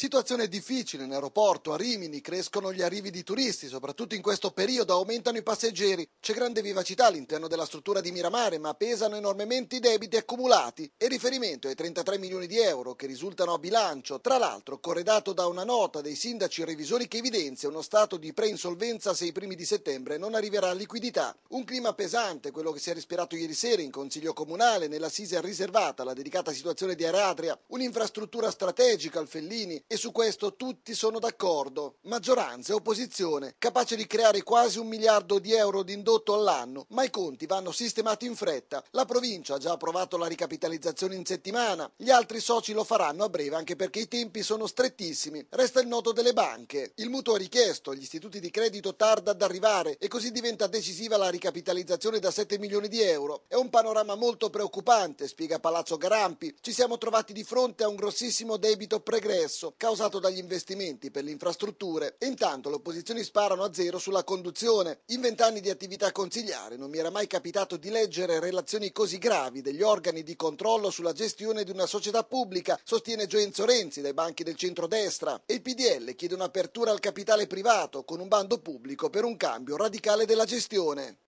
Situazione difficile in aeroporto, a Rimini, crescono gli arrivi di turisti, soprattutto in questo periodo aumentano i passeggeri. C'è grande vivacità all'interno della struttura di Miramare, ma pesano enormemente i debiti accumulati e riferimento ai 33 milioni di euro che risultano a bilancio, tra l'altro corredato da una nota dei sindaci revisori che evidenzia uno stato di preinsolvenza se i primi di settembre non arriverà liquidità. Un clima pesante, quello che si è respirato ieri sera in Consiglio Comunale, nell'assise riservata alla dedicata situazione di Aratria, un'infrastruttura strategica al Fellini, e su questo tutti sono d'accordo, maggioranza e opposizione, capace di creare quasi un miliardo di euro di indotto all'anno, ma i conti vanno sistemati in fretta. La provincia ha già approvato la ricapitalizzazione in settimana, gli altri soci lo faranno a breve anche perché i tempi sono strettissimi. Resta il nodo delle banche. Il mutuo è richiesto, gli istituti di credito tarda ad arrivare e così diventa decisiva la ricapitalizzazione da 7 milioni di euro. È un panorama molto preoccupante, spiega Palazzo Garampi. Ci siamo trovati di fronte a un grossissimo debito pregresso causato dagli investimenti per le infrastrutture e intanto le opposizioni sparano a zero sulla conduzione. In vent'anni di attività consigliare non mi era mai capitato di leggere relazioni così gravi degli organi di controllo sulla gestione di una società pubblica, sostiene Gioenzo Renzi dai banchi del centrodestra. E il PDL chiede un'apertura al capitale privato con un bando pubblico per un cambio radicale della gestione.